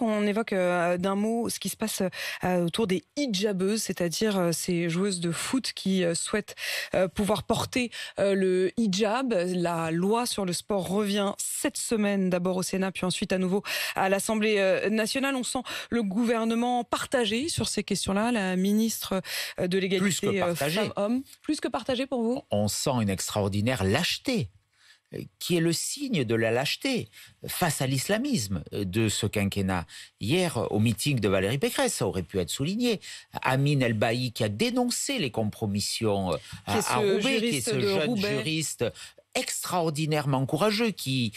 On évoque euh, d'un mot ce qui se passe euh, euh, autour des hijabeuses, c'est-à-dire ces joueuses de foot qui souhaitent pouvoir porter le hijab. La loi sur le sport revient cette semaine d'abord au Sénat, puis ensuite à nouveau à l'Assemblée nationale. On sent le gouvernement partagé sur ces questions-là. La ministre de l'égalité femmes-hommes, plus que partagé pour vous. On sent une extraordinaire lâcheté euh, qui est le signe de la lâcheté face à l'islamisme euh, de ce quinquennat. Hier, au meeting de Valérie Pécresse, ça aurait pu être souligné, Amin el qui a dénoncé les compromissions euh, à, Roubaix, qui est ce jeune juriste extraordinairement courageux qui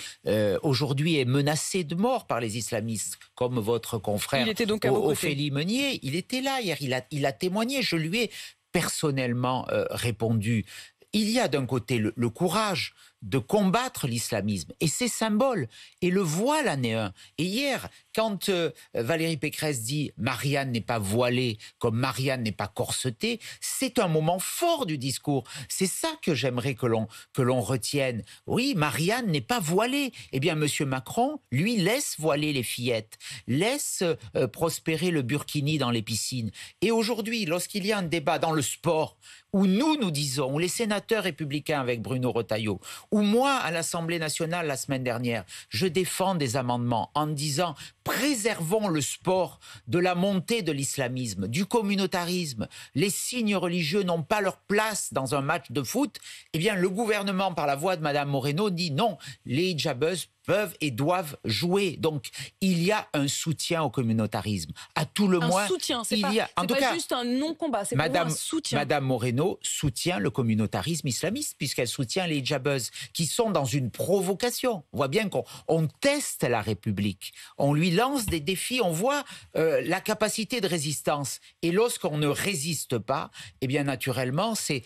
aujourd'hui est menacé de mort par les islamistes, comme votre confrère il était donc à Ophélie Meunier. Il était là hier, il a, il a témoigné, je lui ai personnellement répondu. Il y a d'un côté le courage de combattre l'islamisme et ses symboles et le voile en est un. Et hier, quand euh, Valérie Pécresse dit Marianne n'est pas voilée comme Marianne n'est pas corsetée, c'est un moment fort du discours. C'est ça que j'aimerais que l'on que l'on retienne. Oui, Marianne n'est pas voilée. Eh bien, Monsieur Macron, lui, laisse voiler les fillettes, laisse euh, prospérer le burkini dans les piscines. Et aujourd'hui, lorsqu'il y a un débat dans le sport où nous nous disons, où les sénateurs républicains avec Bruno Retailleau ou moi, à l'Assemblée nationale, la semaine dernière, je défends des amendements en disant préservons le sport de la montée de l'islamisme, du communautarisme. Les signes religieux n'ont pas leur place dans un match de foot. Eh bien, le gouvernement, par la voix de Madame Moreno, dit non, les hijabeuses peuvent et doivent jouer. Donc, il y a un soutien au communautarisme. À tout le un moins, soutien, il pas, a en tout cas, juste un non-combat, c'est un soutien. Madame Moreno soutient le communautarisme islamiste puisqu'elle soutient les hijabeuses qui sont dans une provocation. On voit bien qu'on teste la République, on lui lance des défis. On voit euh, la capacité de résistance. Et lorsqu'on ne résiste pas, eh bien naturellement, c'est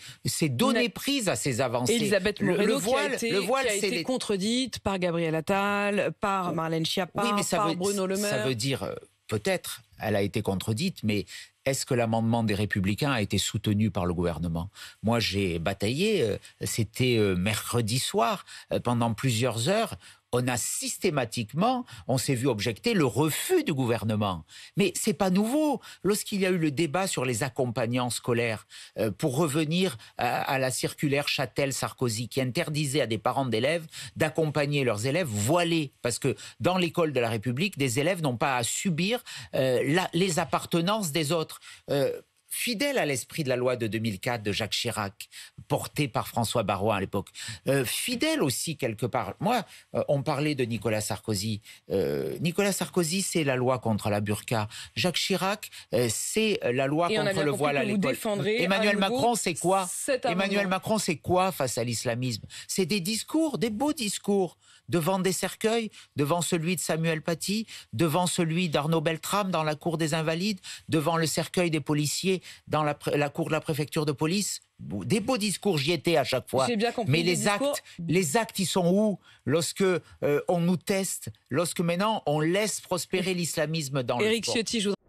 donner prise à ces avancées. Elisabeth Moreno, le, voile, qui a le contredite par Gabriel Attal, par Marlène Schiappa, par Bruno Le Maire. Ça veut dire euh, peut-être, elle a été contredite, mais est-ce que l'amendement des Républicains a été soutenu par le gouvernement Moi, j'ai bataillé, euh, c'était mercredi soir, pendant plusieurs heures, on a systématiquement, on s'est vu objecter le refus du gouvernement. Mais c'est pas nouveau. Lorsqu'il y a eu le débat sur les accompagnants scolaires, euh, pour revenir à, la circulaire Châtel-Sarkozy qui interdisait à des parents d'élèves d'accompagner leurs élèves voilés, parce que dans l'école de la République, des élèves n'ont pas à subir euh, les appartenances des autres. Euh, fidèle à l'esprit de la loi de 2004 de Jacques Chirac, portée par François Barrois à l'époque, euh, fidèle aussi quelque part. Moi, euh, on parlait de Nicolas Sarkozy. Euh, Nicolas Sarkozy, c'est la loi contre la burqa. Jacques Chirac, c'est la loi contre le voile à l'école. Emmanuel Macron, c'est quoi Emmanuel Macron, c'est quoi face à l'islamisme C'est des discours, des beaux discours devant des cercueils, devant celui de Samuel Paty, devant celui d'Arnaud Beltrame dans la cour des Invalides, devant le cercueil des policiers dans la, cour de la préfecture de police des beaux discours, j'y étais à chaque fois. mais les, actes, les actes, ils sont où Lorsque euh, on nous teste, lorsque maintenant on laisse prospérer l'islamisme dans le